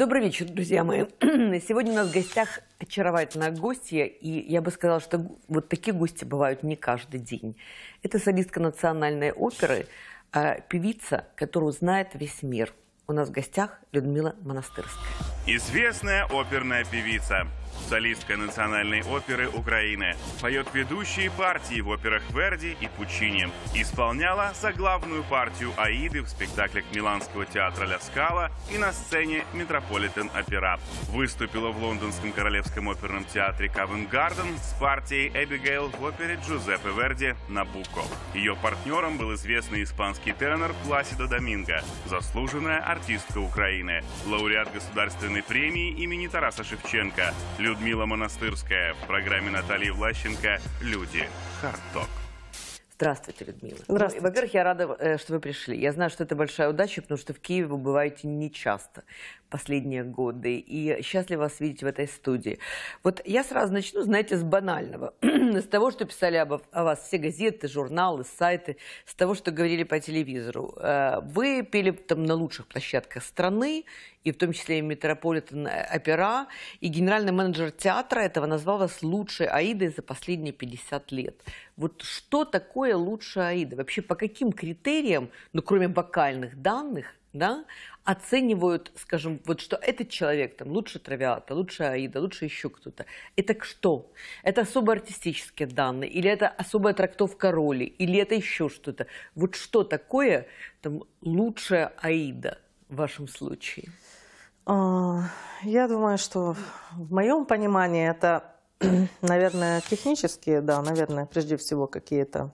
Добрый вечер, друзья мои. Сегодня у нас в гостях очаровательная гостья, и я бы сказала, что вот такие гости бывают не каждый день. Это солистка национальной оперы, а, певица, которую знает весь мир. У нас в гостях Людмила Монастырская. Известная оперная певица, солистка Национальной оперы Украины. Поет ведущие партии в операх Верди и Пучини. Исполняла за главную партию Аиды в спектаклях Миланского театра «Ля Скала» и на сцене «Метрополитен Опера». Выступила в Лондонском Королевском оперном театре Кавенгарден с партией Эбигейл в опере Джузеппе Верди «Набуко». Ее партнером был известный испанский тенор Пласидо Доминго, заслуженная артистка Украины, лауреат государственной премии имени Тараса Шевченко, Людмила Монастырская в программе Натальи Влащенко «Люди. Хардток». Здравствуйте, Людмила. Ну, Здравствуйте. Во-первых, я рада, э, что вы пришли. Я знаю, что это большая удача, потому что в Киеве вы бываете нечасто последние годы. И счастлива вас видеть в этой студии. Вот я сразу начну, знаете, с банального. с того, что писали об, о вас все газеты, журналы, сайты. С того, что говорили по телевизору. Э, вы пели там на лучших площадках страны и в том числе и Метрополитен Опера. И генеральный менеджер театра этого назвал вас лучшей Аидой за последние 50 лет. Вот что такое лучшая Аида? Вообще по каким критериям, ну кроме вокальных данных, да, оценивают, скажем, вот что этот человек там лучше Травиата, лучше Аида, лучше еще кто-то. Это что? Это особо артистические данные, или это особая трактовка роли, или это еще что-то. Вот что такое там лучшая Аида? в вашем случае? А, я думаю, что в моем понимании это, наверное, технические, да, наверное, прежде всего какие-то.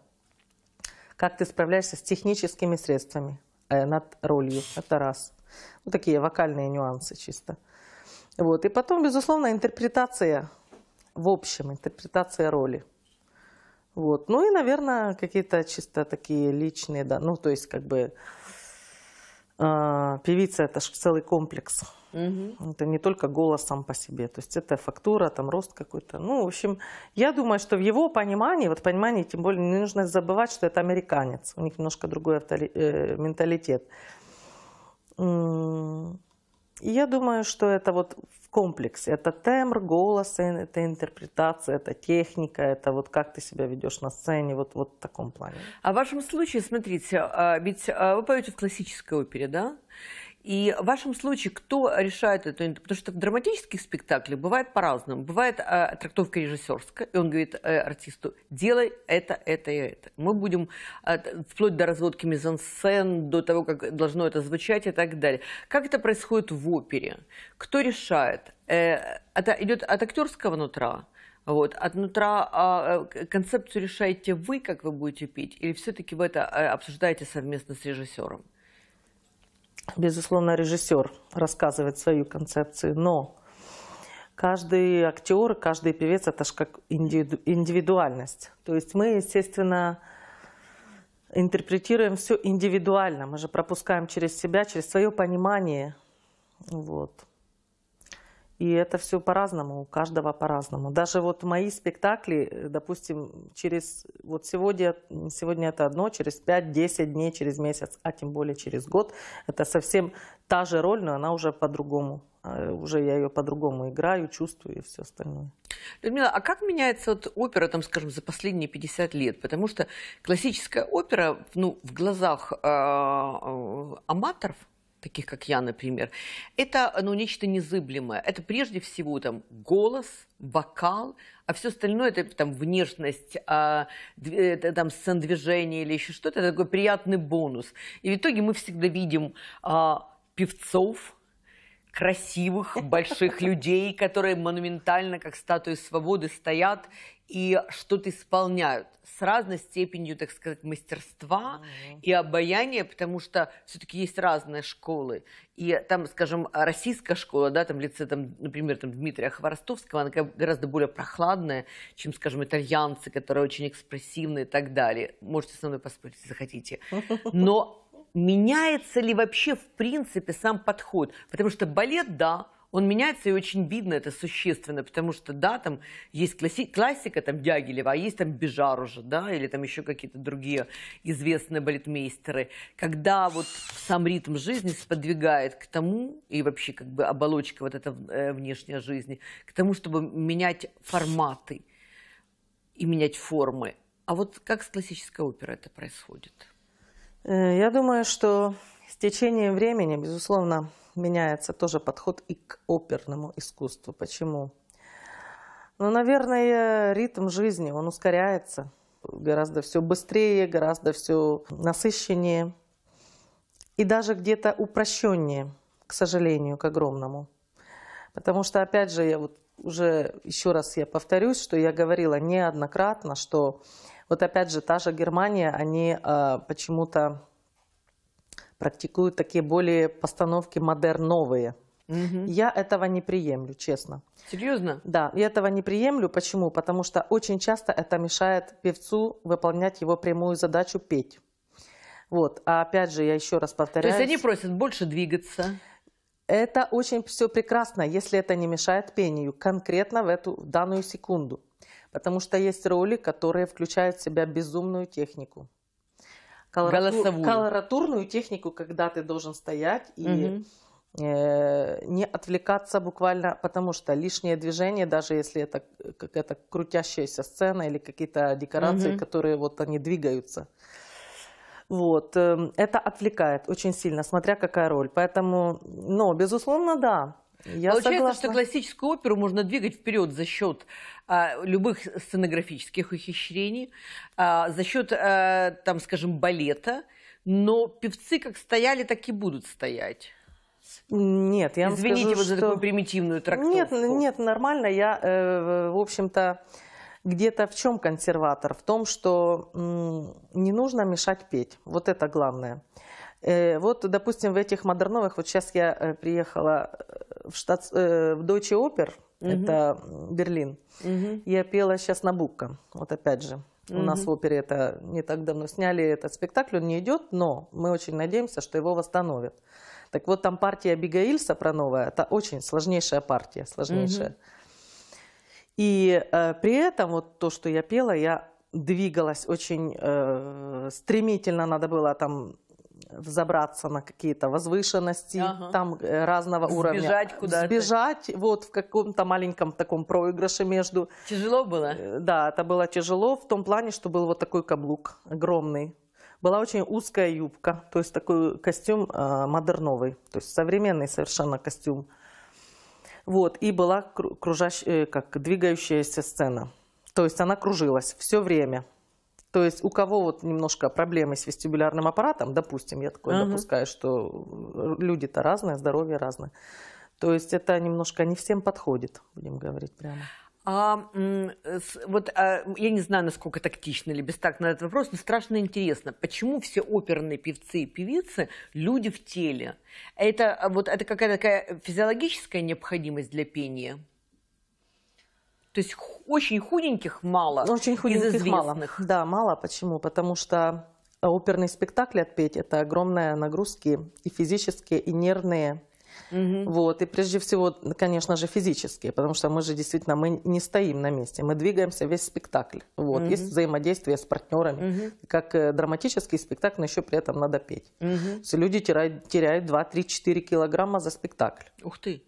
Как ты справляешься с техническими средствами э, над ролью, это раз. Ну такие вокальные нюансы чисто. Вот. И потом, безусловно, интерпретация в общем, интерпретация роли. Вот. Ну и, наверное, какие-то чисто такие личные, да, ну то есть как бы а, певица это же целый комплекс. Угу. Это не только голос сам по себе. То есть это фактура, там рост какой-то. Ну, в общем, я думаю, что в его понимании, вот понимании, тем более не нужно забывать, что это американец. У них немножко другой э, менталитет я думаю, что это вот комплекс. Это тембр голоса, э, это интерпретация, это техника, это вот как ты себя ведешь на сцене, вот, вот в таком плане. А в вашем случае, смотрите, а, ведь а, вы поете в классической опере, да? И в вашем случае кто решает это? Потому что в драматических спектаклях бывает по-разному. Бывает э, трактовка режиссерская, и он говорит э, артисту, делай это, это и это. Мы будем э, вплоть до разводки мизансцен, до того, как должно это звучать и так далее. Как это происходит в опере? Кто решает? Э, это идет от актерского нутра? Вот. От нутра а, э, концепцию решаете вы, как вы будете петь, или все-таки вы это э, обсуждаете совместно с режиссером? безусловно, режиссер рассказывает свою концепцию, но каждый актер, каждый певец – это же как индивиду индивидуальность. То есть мы, естественно, интерпретируем все индивидуально, мы же пропускаем через себя, через свое понимание. Вот. И это все по-разному, у каждого по-разному. Даже вот мои спектакли, э, допустим, через вот сегодня, сегодня это одно, через 5-10 дней, через месяц, а тем более через год, это совсем та же роль, но она уже по-другому. А, уже я ее по-другому играю, чувствую и все остальное. Людмила, а как меняется вот опера, там, скажем, за последние 50 лет? Потому что классическая опера, ну, в глазах э -э -э аматоров, таких как я, например, это ну, нечто незыблемое. Это прежде всего там, голос, вокал, а все остальное это там внешность, а, это, там сцен движения или еще что-то, это такой приятный бонус. И в итоге мы всегда видим а, певцов, красивых, больших людей, которые монументально, как статуи свободы, стоят и что-то исполняют с разной степенью, так сказать, мастерства mm-hmm. и обаяния, потому что все-таки есть разные школы. И там, скажем, российская школа, да, там лице, там, например, там Дмитрия Хворостовского, она гораздо более прохладная, чем, скажем, итальянцы, которые очень экспрессивны и так далее. Можете со мной поспорить, если захотите. Но меняется ли вообще, в принципе, сам подход? Потому что балет, да, он меняется, и очень видно это существенно, потому что, да, там есть класси- классика, там Дягилева, а есть там Бежар уже, да, или там еще какие-то другие известные балетмейстеры, когда вот сам ритм жизни сподвигает к тому, и вообще как бы оболочка вот эта э, внешняя жизни, к тому, чтобы менять форматы и менять формы. А вот как с классической оперой это происходит? Э, я думаю, что с течением времени, безусловно, меняется тоже подход и к оперному искусству. Почему? Ну, наверное, ритм жизни, он ускоряется. Гораздо все быстрее, гораздо все насыщеннее. И даже где-то упрощеннее, к сожалению, к огромному. Потому что, опять же, я вот уже еще раз я повторюсь, что я говорила неоднократно, что вот опять же та же Германия, они э, почему-то практикуют такие более постановки модерновые. Угу. Я этого не приемлю, честно. Серьезно? Да, я этого не приемлю. Почему? Потому что очень часто это мешает певцу выполнять его прямую задачу петь. Вот, а опять же, я еще раз повторяю. То есть они просят больше двигаться. Это очень все прекрасно, если это не мешает пению, конкретно в эту в данную секунду. Потому что есть роли, которые включают в себя безумную технику колоратур, голосовую. колоратурную технику, когда ты должен стоять и угу. э, не отвлекаться буквально, потому что лишнее движение, даже если это какая-то крутящаяся сцена или какие-то декорации, угу. которые вот они двигаются. Вот, эм, это отвлекает очень сильно, смотря какая роль. Поэтому, но, ну, безусловно, да, я Получается, согласна. что классическую оперу можно двигать вперед за счет а, любых сценографических ухищрений, а, за счет, а, там, скажем, балета, но певцы как стояли, так и будут стоять. Нет, я вам Извините скажу, вот что... за такую примитивную трактовку. Нет, нет, нормально. Я, э, в общем-то, где-то в чем консерватор? В том, что не нужно мешать петь. Вот это главное. Э, вот, допустим, в этих модерновых, вот сейчас я э, приехала э, в, штат, в Deutsche Oper, угу. это Берлин, угу. я пела сейчас на Букка. вот опять же. У угу. нас в опере это не так давно сняли этот спектакль, он не идет, но мы очень надеемся, что его восстановят. Так вот, там партия Бегаиль Сопрановая, это очень сложнейшая партия, сложнейшая. Угу. И э, при этом вот то, что я пела, я двигалась очень э, стремительно, надо было там взобраться на какие-то возвышенности, ага. там э, разного сбежать уровня. Сбежать куда-то. Сбежать вот в каком-то маленьком таком проигрыше между. Тяжело было? Э, да, это было тяжело в том плане, что был вот такой каблук огромный. Была очень узкая юбка, то есть такой костюм модерновый, э, то есть современный совершенно костюм. Вот, и была кружащая, как двигающаяся сцена. То есть она кружилась все время. То есть у кого вот немножко проблемы с вестибулярным аппаратом, допустим, я такое uh-huh. допускаю, что э, люди-то разные, здоровье разное. То есть это немножко не всем подходит, будем говорить прямо. А вот а, я не знаю, насколько тактично или бестактно этот вопрос, но страшно интересно, почему все оперные певцы и певицы люди в теле? Это а, вот это какая-то такая физиологическая необходимость для пения? То есть очень худеньких мало. Ну, очень худеньких из известных. мало. Да, мало. Почему? Потому что э, оперный спектакль отпеть – это огромные нагрузки и физические, и нервные. Угу. Вот. И прежде всего, конечно же, физические, потому что мы же действительно мы не стоим на месте, мы двигаемся весь спектакль. Вот. Угу. Есть взаимодействие с партнерами. Угу. Как э, драматический спектакль, но еще при этом надо петь. Угу. Все люди теряют, теряют 2-3-4 килограмма за спектакль. Ух ты!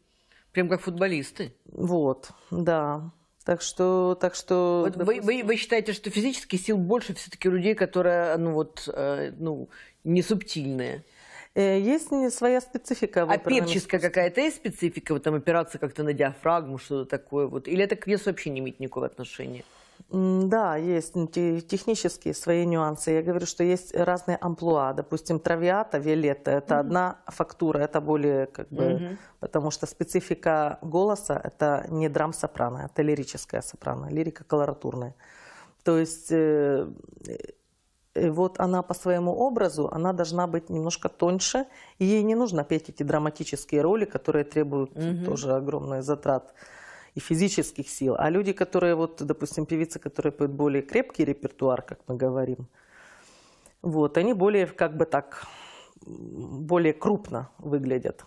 Прям как футболисты. Вот, да. Так что, так что. Вот вы, вы, вы считаете, что физически сил больше все-таки людей, которые, ну вот, э, ну не субтильные? Э, есть своя специфика. А, а певческая какая-то есть специфика? Вот там опираться как-то на диафрагму, что-то такое? Вот. Или это к весу вообще не имеет никакого отношения? Да, есть технические свои нюансы. Я говорю, что есть разные амплуа. Допустим, травиата, виолетта – это mm одна фактура, это более как бы… Потому что специфика голоса – это не драм-сопрано, это лирическая сопрано, лирика колоратурная. То есть э, э, э, вот она по своему образу, она должна быть немножко тоньше, и ей не нужно петь эти драматические роли, которые требуют mm тоже огромных затрат и физических сил. А люди, которые, вот, допустим, певицы, которые поют более крепкий репертуар, как мы говорим, вот, они более как бы так более крупно выглядят.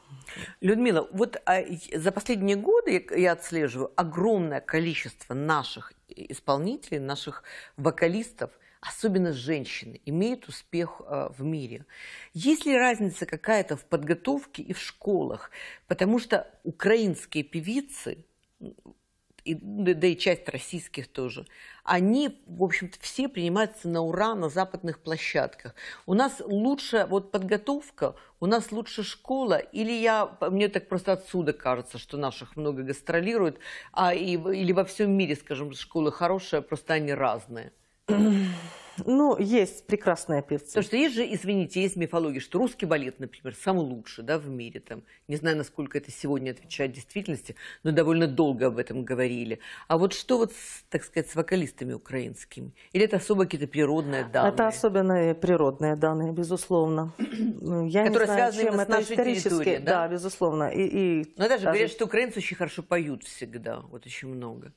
Людмила, вот а, за последние годы я отслеживаю огромное количество наших исполнителей, наших вокалистов, особенно женщины, имеют успех э, в мире. Есть ли разница какая-то в подготовке и в школах? Потому что украинские певицы и, ну, да и часть российских тоже, они, в общем-то, все принимаются на ура на западных площадках. У нас лучше вот подготовка, у нас лучше школа, или я, мне так просто отсюда кажется, что наших много гастролируют, а, и, или во всем мире, скажем, школы хорошие, а просто они разные. Ну, есть прекрасные певцы. Потому что есть же, извините, есть мифология, что русский балет, например, самый лучший да, в мире. Там, не знаю, насколько это сегодня отвечает действительности, но довольно долго об этом говорили. А вот что вот, так сказать, с вокалистами украинскими? Или это особо какие-то природные данные? Это особенные природные данные, безусловно. Я Которые не знаю, связаны чем с это нашей территорией, да? Да, безусловно. И, и но даже, даже говорят, что украинцы очень хорошо поют всегда, вот очень много.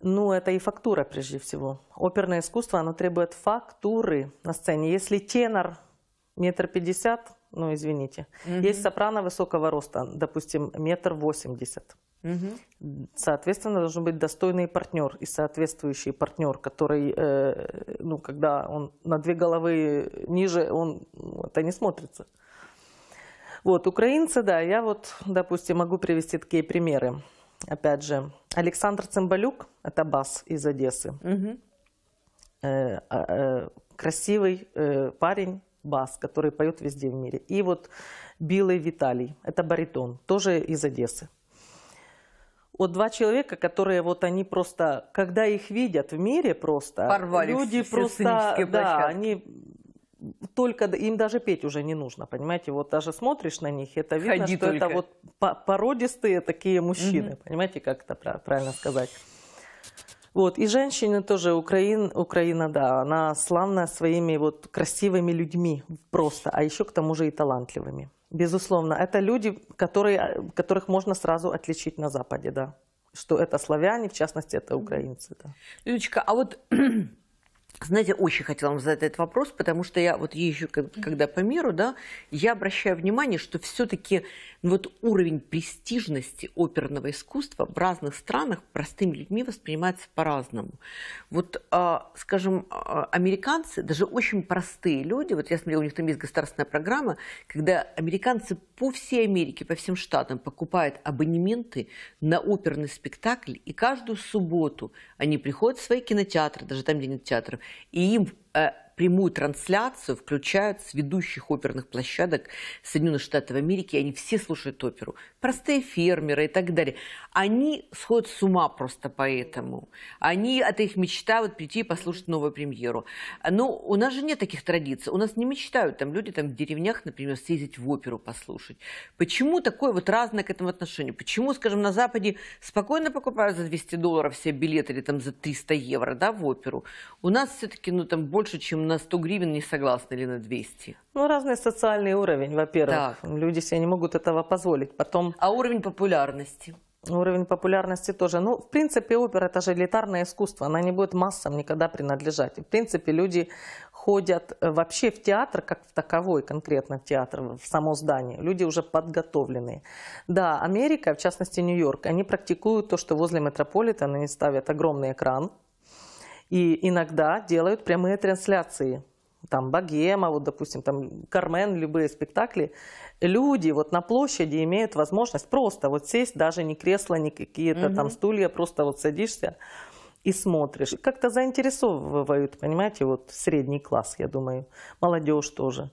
Ну, это и фактура прежде всего. Оперное искусство, оно требует фактуры на сцене. Если тенор метр пятьдесят, ну, извините. Угу. Есть сопрано высокого роста, допустим, метр восемьдесят. Угу. Соответственно, должен быть достойный партнер и соответствующий партнер, который, э, ну, когда он на две головы ниже, он ну, это не смотрится. Вот, украинцы, да, я вот, допустим, могу привести такие примеры опять же, Александр Цымбалюк, это бас из Одессы. Угу. Э, а, э, красивый э, парень, бас, который поет везде в мире. И вот Билый Виталий, это баритон, тоже из Одессы. Вот два человека, которые вот они просто, когда их видят в мире просто, Порвали люди все просто, да, площадки. они только им даже петь уже не нужно, понимаете? Вот даже смотришь на них, это видно, Ходи что только. это вот породистые такие мужчины, угу. понимаете, как это правильно сказать. Вот, и женщины тоже, Украин, Украина, да, она славна своими вот красивыми людьми просто, а еще к тому же и талантливыми. Безусловно, это люди, которые, которых можно сразу отличить на Западе, да. Что это славяне, в частности, это украинцы. Да. Людочка, а вот Знаете, очень хотела вам задать этот вопрос, потому что я вот езжу, когда по миру, да, я обращаю внимание, что все-таки вот уровень престижности оперного искусства в разных странах простыми людьми воспринимается по-разному. Вот, а, скажем, а, американцы, даже очень простые люди, вот я смотрела, у них там есть государственная программа, когда американцы по всей Америке, по всем штатам покупают абонементы на оперный спектакль, и каждую субботу они приходят в свои кинотеатры, даже там, где нет театров, и им э, прямую трансляцию включают с ведущих оперных площадок Соединенных Штатов Америки, и они все слушают оперу. Простые фермеры и так далее. Они сходят с ума просто поэтому. Они, это их мечта, вот прийти и послушать новую премьеру. Но у нас же нет таких традиций. У нас не мечтают там люди там в деревнях, например, съездить в оперу послушать. Почему такое вот разное к этому отношение? Почему, скажем, на Западе спокойно покупают за 200 долларов все билеты или там за 300 евро, да, в оперу? У нас все-таки, ну, там больше, чем на 100 гривен не согласны или на 200? Ну, разный социальный уровень, во-первых. Люди себе не могут этого позволить. Потом... А уровень популярности? Уровень популярности тоже. Ну, в принципе, опера – это же элитарное искусство. Она не будет массам никогда принадлежать. И, в принципе, люди ходят э, вообще в театр, как в таковой конкретно в театр, в само здание. Люди уже подготовленные. Да, Америка, в частности Нью-Йорк, они практикуют то, что возле метрополитена они ставят огромный экран – и иногда делают прямые трансляции. Там «Богема», вот, допустим, там «Кармен», любые спектакли. Люди вот на площади имеют возможность просто вот сесть, даже не кресло, не какие-то угу. там стулья, просто вот садишься и смотришь. Как-то заинтересовывают, понимаете, вот средний класс, я думаю, молодежь тоже.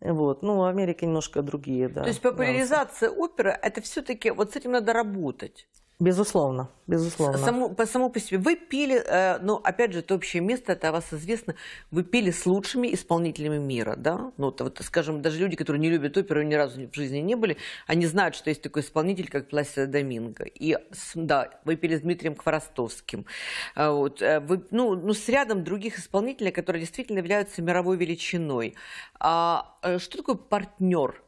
Вот. Ну, в Америке немножко другие, да. То есть популяризация да. оперы, это все-таки, вот с этим надо работать. Безусловно, безусловно. Само по, само по себе. Вы пили, э, ну, опять же, это общее место, это о вас известно, вы пили с лучшими исполнителями мира, да? Ну, это, вот, скажем, даже люди, которые не любят оперу ни разу в жизни не были, они знают, что есть такой исполнитель, как Пласида Доминго. И, да, вы пили с Дмитрием Хворостовским. А вот, э, вы, ну, ну, с рядом других исполнителей, которые действительно являются мировой величиной. А э, что такое партнер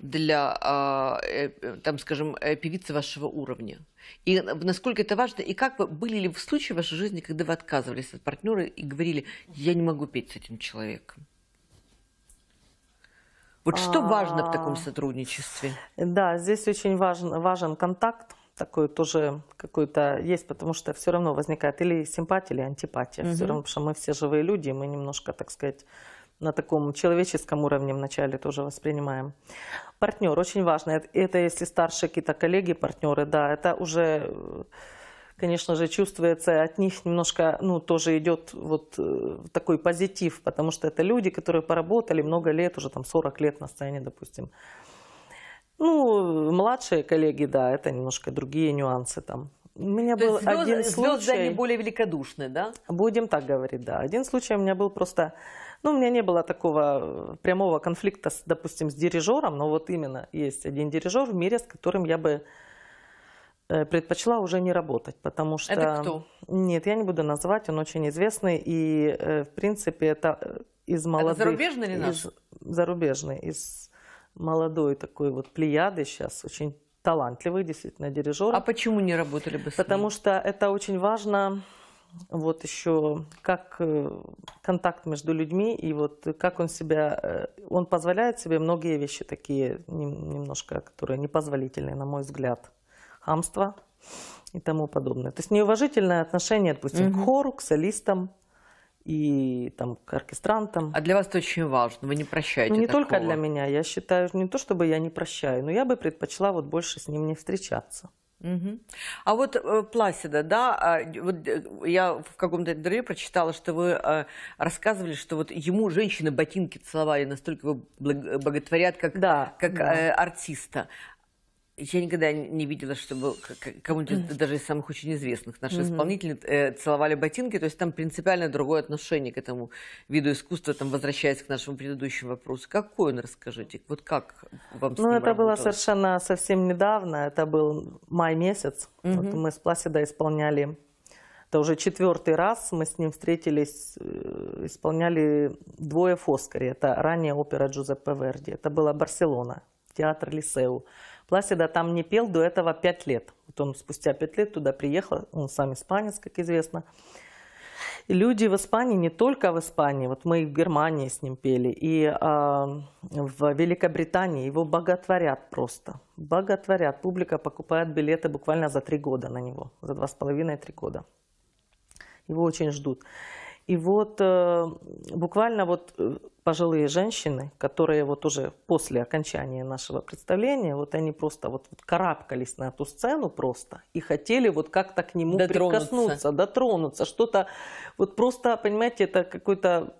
для, а, э, там, скажем, певицы вашего уровня? И насколько это важно, и как вы, были ли в случае в вашей жизни, когда вы отказывались от партнера и говорили, я не могу петь с этим человеком? Вот что важно в таком а, сотрудничестве? Да, здесь очень важен, важен контакт, такой тоже какой-то есть, потому что все равно возникает или симпатия, или антипатия. Угу. Все равно, потому что мы все живые люди, мы немножко, так сказать, на таком человеческом уровне вначале тоже воспринимаем. Партнер очень важно. Это если старшие какие-то коллеги, партнеры, да, это уже, э, конечно же, чувствуется от них немножко, ну, тоже идет вот э, такой позитив, потому что это люди, которые поработали много лет, уже там 40 лет на сцене, допустим. Ну, младшие коллеги, да, это немножко другие нюансы там. У меня То был звезд, один случай. Звезды, они более великодушны, да? Будем так говорить, да. Один случай у меня был просто ну, у меня не было такого э, прямого конфликта, с, допустим, с дирижером, но вот именно есть один дирижер в мире, с которым я бы э, предпочла уже не работать, потому что... Это кто? Нет, я не буду называть, он очень известный, и, э, в принципе, это из молодых... Это зарубежный или наш? Из, зарубежный, из молодой такой вот плеяды сейчас, очень талантливый действительно дирижер. А почему не работали бы с ним? Потому что это очень важно вот еще как э, контакт между людьми и вот как он себя, э, он позволяет себе многие вещи такие немножко, которые непозволительные, на мой взгляд, хамство и тому подобное. То есть неуважительное отношение, допустим, угу. к хору, к солистам и там к оркестрантам. А для вас это очень важно, вы не прощаете ну, Не такого. только для меня, я считаю, не то чтобы я не прощаю, но я бы предпочла вот больше с ним не встречаться. Угу. А вот э, Пласида, да, э, вот э, я в каком-то интервью прочитала, что вы э, рассказывали, что вот ему женщины ботинки целовали, настолько его боготворят, как, да, как да. Э, артиста я никогда не видела, чтобы кому то даже из самых очень известных наших mm-hmm. исполнителей, э, целовали ботинки. То есть там принципиально другое отношение к этому виду искусства, там, возвращаясь к нашему предыдущему вопросу. Какой он, расскажите? Вот как вам Ну, это работалось? было совершенно совсем недавно. Это был май месяц. Mm-hmm. Вот мы с Пласида исполняли. Это уже четвертый раз мы с ним встретились, э, исполняли двое Фоскари. Это ранняя опера Джузеппе Верди. Это была Барселона, театр Лисеу. Пласида там не пел до этого пять лет. Вот он спустя пять лет туда приехал, он сам испанец, как известно. И люди в Испании, не только в Испании, вот мы и в Германии с ним пели, и э, в Великобритании его боготворят просто. Боготворят. Публика покупает билеты буквально за три года на него, за два с половиной-три года. Его очень ждут. И вот э, буквально вот э, пожилые женщины, которые вот уже после окончания нашего представления, вот они просто вот, карабкались на эту сцену просто и хотели вот как-то к нему дотронуться. прикоснуться, дотронуться, что-то вот просто, понимаете, это какой-то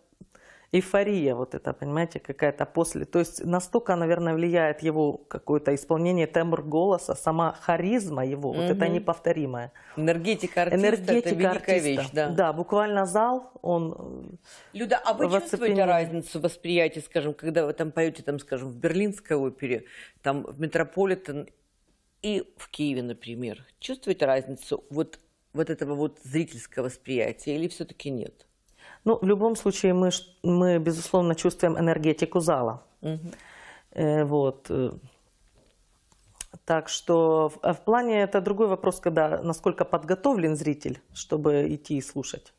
эйфория вот это, понимаете, какая-то после. То есть настолько, наверное, влияет его какое-то исполнение, тембр голоса, сама харизма его, угу. вот это неповторимое. Энергетика артиста, Энергетика это великая артиста. вещь, да. Да, буквально зал, он э, Люда, а вы чувствуете разницу восприятия, скажем, когда вы там поете, там, скажем, в Берлинской опере, там в Метрополитен и в Киеве, например? Чувствуете разницу вот, вот этого вот зрительского восприятия или все-таки нет? Ну, в любом случае, мы, мы безусловно, чувствуем энергетику зала. Угу. Э, вот. Э. Так что в, э, в плане это другой вопрос, когда насколько подготовлен зритель, чтобы идти и слушать.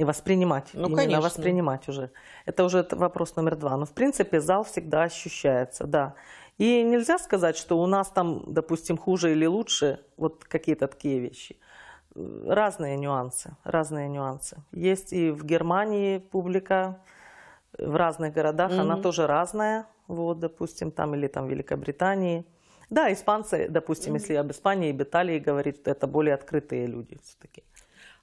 И воспринимать. Ну, Именно конечно. воспринимать уже. Это уже вопрос номер два. Но, в принципе, зал всегда ощущается, да. И нельзя сказать, что у нас там, допустим, хуже или лучше, вот какие-то такие вещи разные нюансы, разные нюансы. Есть и в Германии публика, в разных городах mm-hmm. она тоже разная, вот, допустим, там или там в Великобритании. Да, испанцы, допустим, mm-hmm. если об Испании и Италии говорить, это более открытые люди все-таки.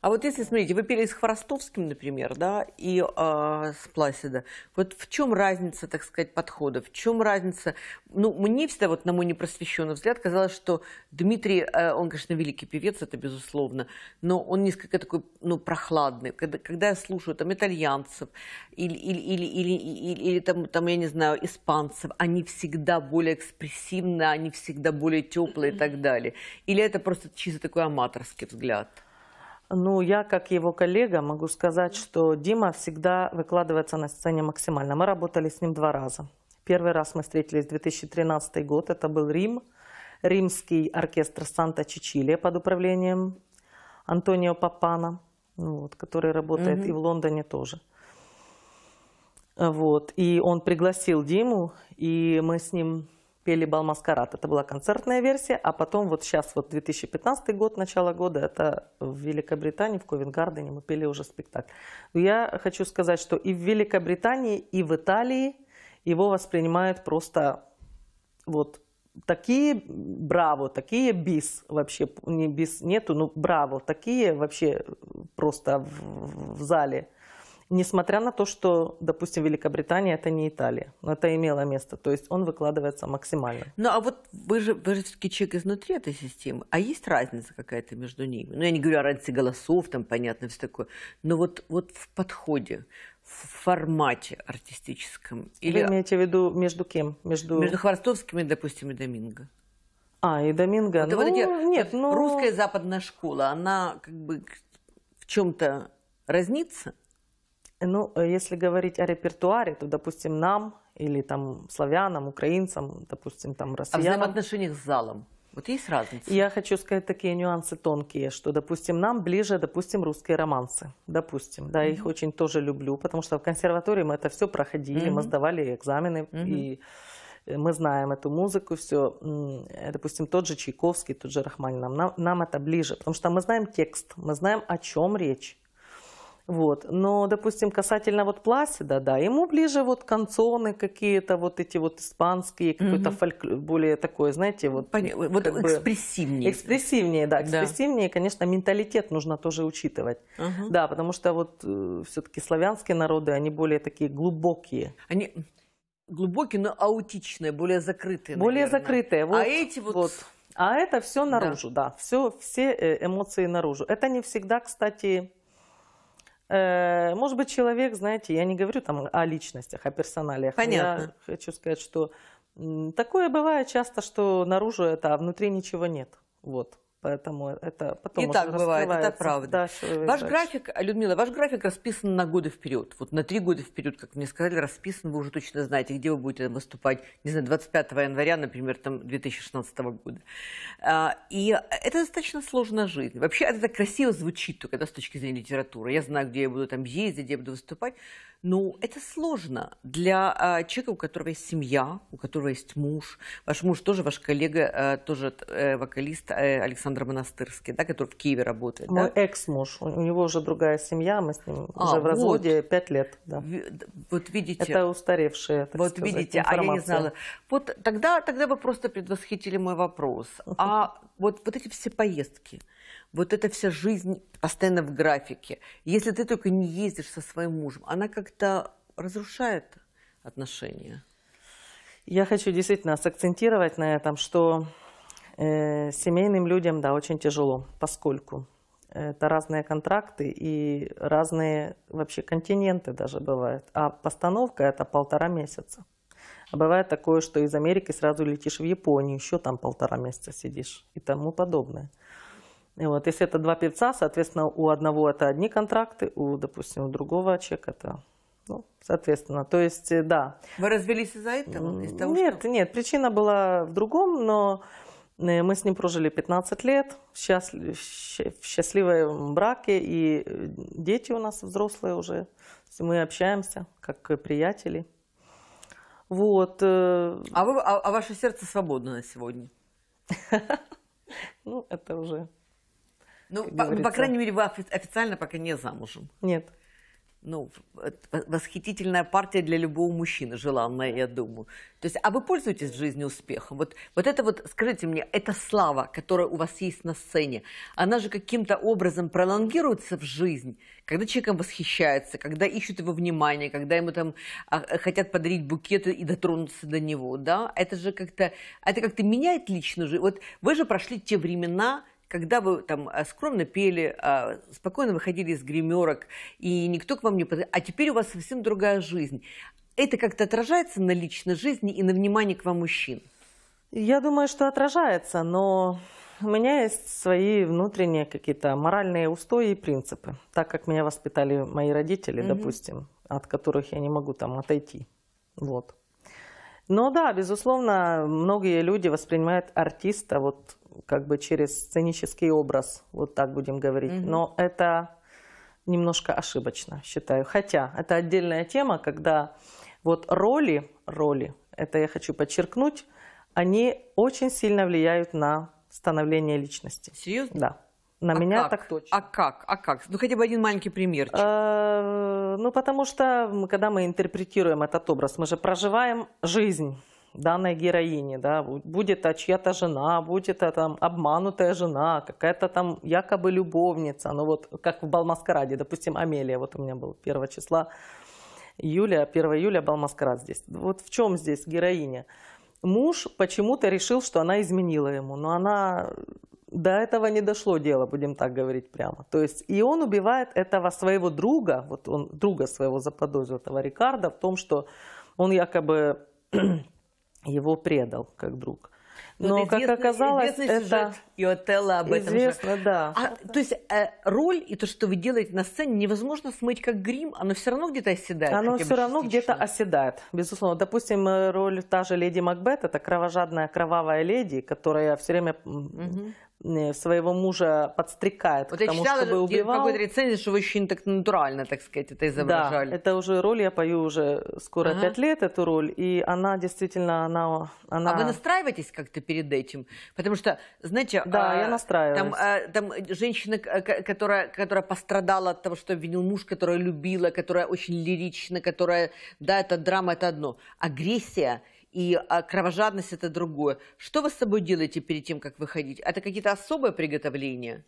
А вот если, смотрите, вы пели с Хворостовским, например, да, и э, с Пласида, вот в чем разница, так сказать, подходов? в чем разница? Ну, мне всегда, вот на мой непросвещенный взгляд, казалось, что Дмитрий, э, он, конечно, великий певец, это безусловно, но он несколько такой, ну, прохладный. Когда, когда я слушаю там итальянцев или, или, или, или, или, или там, там, я не знаю, испанцев, они всегда более экспрессивны, они всегда более теплые и так далее. Или это просто чисто такой аматорский взгляд? Ну, я как его коллега могу сказать, что Дима всегда выкладывается на сцене максимально. Мы работали с ним два раза. Первый раз мы встретились в 2013 год, это был Рим, римский оркестр Санта Чичилия под управлением Антонио Папана, ну вот, который работает mm и в Лондоне тоже. Вот, и он пригласил Диму, и мы с ним пели «Бал Это была концертная версия, а потом вот сейчас, вот 2015 год, начало года, это в Великобритании, в Ковенгардене мы пели уже спектакль. Я хочу сказать, что и в Великобритании, и в Италии его воспринимают просто вот такие браво, такие бис вообще, не бис нету, ну браво, такие вообще просто в, в зале – Несмотря на то, что, допустим, Великобритания это не Италия, но это имело место. То есть он выкладывается максимально. Ну а вот вы же, вы же все-таки человек изнутри этой системы, а есть разница какая-то между ними? Ну я не говорю о разнице голосов, там понятно все такое, но вот, вот в подходе, в формате артистическом. Или... Вы имеете в виду между кем? Между, между Хворостовскими, допустим, и Доминго. А, и Доминго. Вот, ну, вот эти, нет, ну... Русская западная школа, она как бы в чем-то разнится? Ну, э, если говорить о репертуаре, то, допустим, нам или там славянам, украинцам, допустим, там а россиянам. А взаимоотношениях с залом? Вот есть разница? Я хочу сказать такие нюансы тонкие, что, допустим, нам ближе, допустим, русские романсы. Допустим, да, mm-hmm. их очень тоже люблю, потому что в консерватории мы это все проходили, mm-hmm. мы сдавали экзамены mm-hmm. и э, мы знаем эту музыку, все, э, допустим, тот же Чайковский, тот же Рахманин, нам, нам это ближе, потому что мы знаем текст, мы знаем, о чем речь. Вот. Но, допустим, касательно вот Пласида, да, ему ближе вот канцоны какие-то, вот эти вот испанские, какой-то фольк... более такое, знаете, вот... Пон... вот как экспрессивнее. Экспрессивнее, да, экспрессивнее, да. конечно, менталитет нужно тоже учитывать. Угу. Да, потому что вот э, все-таки славянские народы, они более такие глубокие. Они глубокие, но аутичные, более закрытые, Более закрытые. А вот, а эти вот... вот... А это все наружу, да, да все, все э, эмоции наружу. Это не всегда, кстати, Э, может быть, человек, знаете, я не говорю там о личностях, о персоналиях. Понятно. Я хочу сказать, что такое бывает часто, что наружу это, а внутри ничего нет. Вот поэтому это потом И так бывает, это правда. Дальше, ваш дальше. график, Людмила, ваш график расписан на годы вперед. Вот на три года вперед, как мне сказали, расписан, вы уже точно знаете, где вы будете выступать, не знаю, 25 января, например, там 2016 года. А, и это достаточно сложная жизнь. Вообще это красиво звучит только, да, с точки зрения литературы. Я знаю, где я буду там ездить, где я буду выступать. Ну, это сложно для а, человека, у которого есть семья, у которого есть муж. Ваш муж тоже, ваш коллега, а, тоже э, вокалист э, Александр Александр Монастырский, да, который в Киеве работает. Мой да? экс-муж, у него уже другая семья, мы с ним а, уже в разводе пять вот. лет. Да. Вот видите. Это устаревшая, так Вот сказать, видите, информация. а я не знала. Вот тогда, тогда вы просто предвосхитили мой вопрос. А вот, вот эти все поездки, вот эта вся жизнь постоянно в графике, если ты только не ездишь со своим мужем, она как-то разрушает отношения? Я хочу действительно акцентировать на этом, что Э, семейным людям, да, очень тяжело, поскольку это разные контракты и разные вообще континенты даже бывают. А постановка это полтора месяца. А бывает такое, что из Америки сразу летишь в Японию, еще там полтора месяца сидишь и тому подобное. И вот, если это два певца, соответственно, у одного это одни контракты, у, допустим, у другого человека это ну, соответственно, то есть, э, да. Вы развелись из-за этого? Из того, нет, что... нет, причина была в другом, но Э, мы с ним прожили 15 лет в, счастли... счастливом браке, и э, дети у нас взрослые уже. Мы общаемся как приятели. Вот. Э. А, вы, а, а ваше сердце свободно на сегодня? Ну, это уже... Ну, по крайней мере, вы официально пока не замужем. Нет ну, восхитительная партия для любого мужчины, желанная, я думаю. То есть, а вы пользуетесь в жизни успехом? Вот, вот это вот, скажите мне, эта слава, которая у вас есть на сцене, она же каким-то образом пролонгируется в жизнь, когда человеком восхищается, когда ищут его внимание, когда ему там а, хотят подарить букеты и дотронуться до него, да? Это же как-то, а это как-то меняет личную жизнь. Вот вы же прошли те времена, когда вы там а, скромно пели, а, спокойно выходили из гримерок, и никто к вам не подходил. А теперь у вас совсем другая жизнь. Это как-то отражается на личной жизни и на внимании к вам мужчин? Я думаю, что отражается, но у меня есть свои внутренние какие-то моральные устои и принципы. Так как меня воспитали мои родители, mm допустим, от которых я не могу там отойти. Вот. Но да, безусловно, многие люди воспринимают артиста вот как бы через сценический образ, вот так будем говорить. Угу. Но это немножко ошибочно, считаю. Хотя это отдельная тема, когда вот роли, роли, это я хочу подчеркнуть, они очень сильно влияют на становление личности. Серьезно? Да. На а меня как? так точно. А как? А как? Ну, хотя бы один маленький пример. А, ну, потому что, когда мы интерпретируем этот образ, мы же проживаем жизнь данной героини, да, будет а чья-то жена, будет это там обманутая жена, какая-то там якобы любовница, ну вот как в Балмаскараде, допустим, Амелия, вот у меня был 1 числа июля, 1 июля Балмаскарад здесь. Вот в чем здесь героиня? Муж почему-то решил, что она изменила ему, но она до этого не дошло дело, будем так говорить прямо. То есть и он убивает этого своего друга, вот он друга своего заподозрил, этого Рикарда, в том, что он якобы его предал как друг. Ну, Но, Но как оказалось, это сюжет и Отелло об этом известно, же. да. А, то есть э, роль и то, что вы делаете на сцене, невозможно смыть как грим, оно все равно где-то оседает. Оно все равно где-то оседает, безусловно. Допустим, э, роль та же леди Макбет, это кровожадная кровавая леди, которая все время угу. Э, своего мужа подстрекает вот к тому, я читала, чтобы убивал. в какой-то рецензии, что вы очень так натурально, так сказать, это изображали. Да, это уже роль, я пою уже скоро ага. 5 лет эту роль, и она действительно, она, она... А вы настраиваетесь как-то перед этим? Потому что, знаете... Да, а, я настраиваюсь. Там, а, там женщина, которая, которая пострадала от того, что обвинил муж, которая любила, которая очень лирична, которая, да, это драма, это одно. Агрессия – и а, кровожадность – это другое. Что вы с собой делаете перед тем, как выходить? Это какие-то особые приготовления?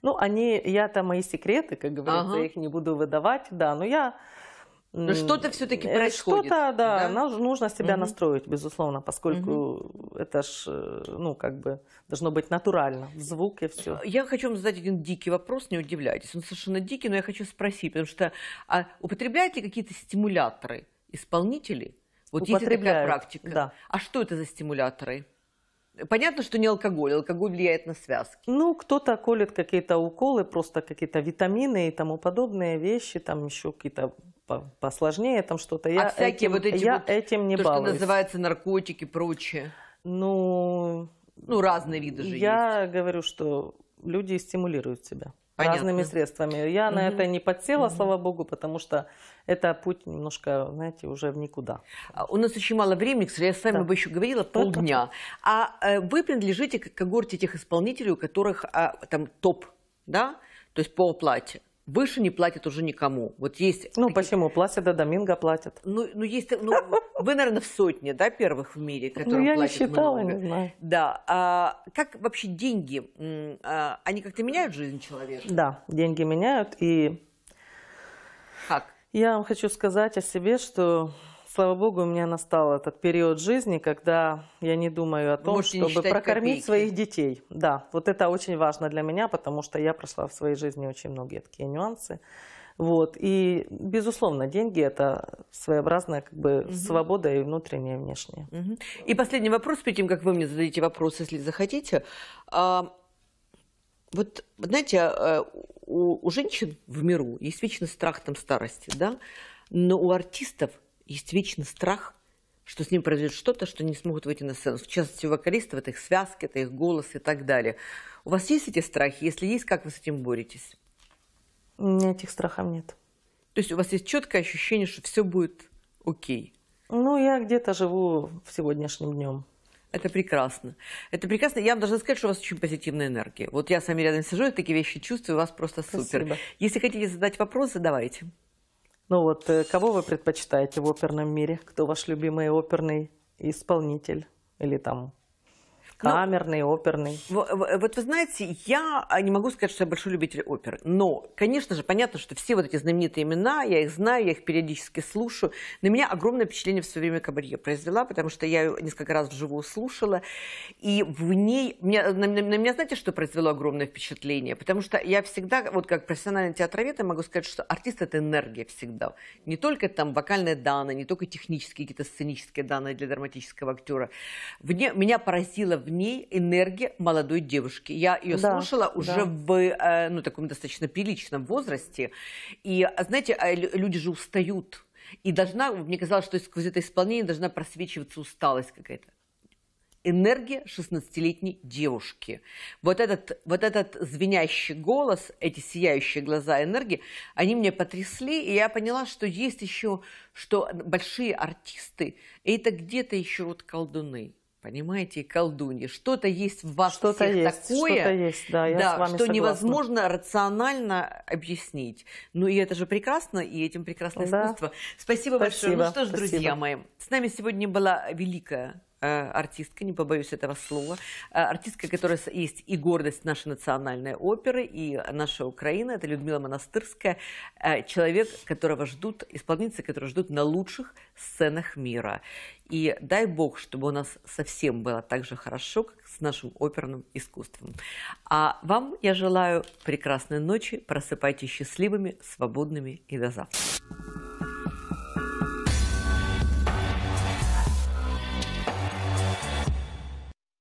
Ну, они, я там мои секреты, как говорится, ага. их не буду выдавать, да, но я... Но что-то все-таки э, происходит. Что-то, да, да? нужно себя угу. настроить, безусловно, поскольку угу. это ж, э, ну, как бы, должно быть натурально, звук и все. Я хочу вам задать один дикий вопрос, не удивляйтесь, он совершенно дикий, но я хочу спросить, потому что а употребляете какие-то стимуляторы исполнители? Вот есть такая практика. Да. А что это за стимуляторы? Понятно, что не алкоголь. Алкоголь влияет на связки. Ну, кто-то колет какие-то уколы, просто какие-то витамины и тому подобные вещи, там еще какие-то посложнее, там что-то. А я всякие этим, вот эти я вот, этим не то, балуюсь. что называется наркотики, прочее. Ну, ну разные виды же я есть. Я говорю, что люди стимулируют себя. Понятно. разными средствами. Я угу. на это не подсела, угу. слава богу, потому что это путь немножко, знаете, уже в никуда. А, у нас очень мало времени, кстати, я с вами да. бы еще говорила полдня. А э, вы принадлежите к когорте тех исполнителей, у которых а, там топ, да, то есть по оплате выше не платят уже никому. Вот есть. Ну такие... почему? Платят, да, Доминго платят. Ну, ну есть, ну, вы, наверное, в сотне, да, первых в мире, которые ну, я не считала, много. не знаю. Да. А, как вообще деньги, а, они как-то меняют жизнь человека? Да, деньги меняют. И как? я вам хочу сказать о себе, что Слава богу, у меня настал этот период жизни, когда я не думаю о том, чтобы прокормить копейки. своих детей. Да, вот это очень важно для меня, потому что я прошла в своей жизни очень многие такие нюансы. Вот. И, безусловно, деньги – это своеобразная как бы, угу. свобода и внутренняя, и внешняя. Угу. И последний вопрос, перед тем, как вы мне зададите вопрос, если захотите. А, вот, знаете, а, у, у женщин в миру есть вечный страх там старости, да? Но у артистов есть вечно страх, что с ним произойдет что-то, что не смогут выйти на сцену. В частности, у вокалистов это их связки, это их голос и так далее. У вас есть эти страхи? Если есть, как вы с этим боретесь? У меня этих страхов нет. То есть у вас есть четкое ощущение, что все будет окей? Ну, я где-то живу в сегодняшнем днем. Это прекрасно. Это прекрасно. Я вам должна сказать, что у вас очень позитивная энергия. Вот я с вами рядом сижу, и такие вещи чувствую, у вас просто Спасибо. супер. Если хотите задать вопрос, задавайте. Ну вот, э, кого вы предпочитаете в оперном мире? Кто ваш любимый оперный исполнитель или там ну, камерный, но, оперный. Вот вы знаете, я а, не могу сказать, что я большой любитель оперы, но, конечно же, понятно, что все вот эти знаменитые имена, я их знаю, я их периодически слушаю. На меня огромное впечатление в свое время Кабарье произвела, потому что я ее несколько раз вживую слушала, и в ней... Меня, на, на, на меня, знаете, что произвело огромное впечатление? Потому что я всегда, вот как профессиональный театровед, я могу сказать, что артист – это энергия всегда. Не только там вокальные данные, не только технические, какие-то сценические данные для драматического актера. Вне, меня поразило в ней энергия молодой девушки. Я ее да, слушала уже да. в э, ну, таком достаточно приличном возрасте. И, а, знаете, а, люди же устают. И должна, мне казалось, что сквозь это исполнение должна просвечиваться усталость какая-то энергия 16-летней девушки. Вот этот, вот этот звенящий голос, эти сияющие глаза энергии, они меня потрясли, и я поняла, что есть еще, что большие артисты, и это где-то еще вот колдуны. Понимаете, колдуньи, что-то есть в вас что всех есть, такое, что, есть, да, я да, с вами что невозможно рационально объяснить. Ну и это же прекрасно, и этим прекрасно да. искусство. Спасибо, Спасибо большое. Ну что ж, спасибо. друзья мои, с нами сегодня была великая Э, артистка, не побоюсь этого слова, э, артистка, которая есть и гордость нашей национальной оперы, и наша Украина, это Людмила Монастырская, э, человек, которого ждут, исполнительница, которого ждут на лучших сценах мира. И дай бог, чтобы у нас совсем было так же хорошо, как с нашим оперным искусством. А вам я желаю прекрасной ночи, просыпайтесь счастливыми, свободными и до завтра.